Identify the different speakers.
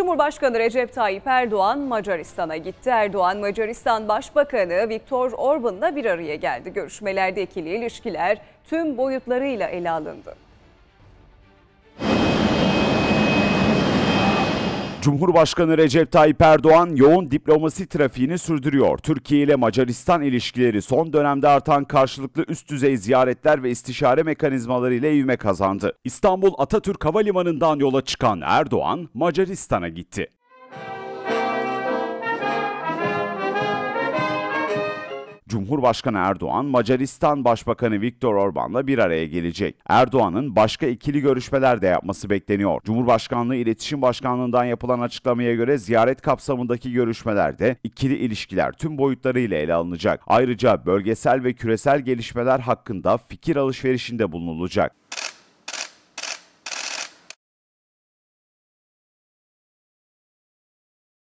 Speaker 1: Cumhurbaşkanı Recep Tayyip Erdoğan Macaristan'a gitti. Erdoğan Macaristan Başbakanı Viktor Orban'la bir araya geldi. Görüşmelerde ikili ilişkiler tüm boyutlarıyla ele alındı.
Speaker 2: Cumhurbaşkanı Recep Tayyip Erdoğan yoğun diplomasi trafiğini sürdürüyor. Türkiye ile Macaristan ilişkileri son dönemde artan karşılıklı üst düzey ziyaretler ve istişare mekanizmaları ile ivme kazandı. İstanbul Atatürk Havalimanı'ndan yola çıkan Erdoğan Macaristan'a gitti. Cumhurbaşkanı Erdoğan, Macaristan Başbakanı Viktor Orban'la bir araya gelecek. Erdoğan'ın başka ikili görüşmeler de yapması bekleniyor. Cumhurbaşkanlığı İletişim Başkanlığı'ndan yapılan açıklamaya göre ziyaret kapsamındaki görüşmelerde ikili ilişkiler tüm boyutlarıyla ele alınacak. Ayrıca bölgesel ve küresel gelişmeler hakkında fikir alışverişinde bulunulacak.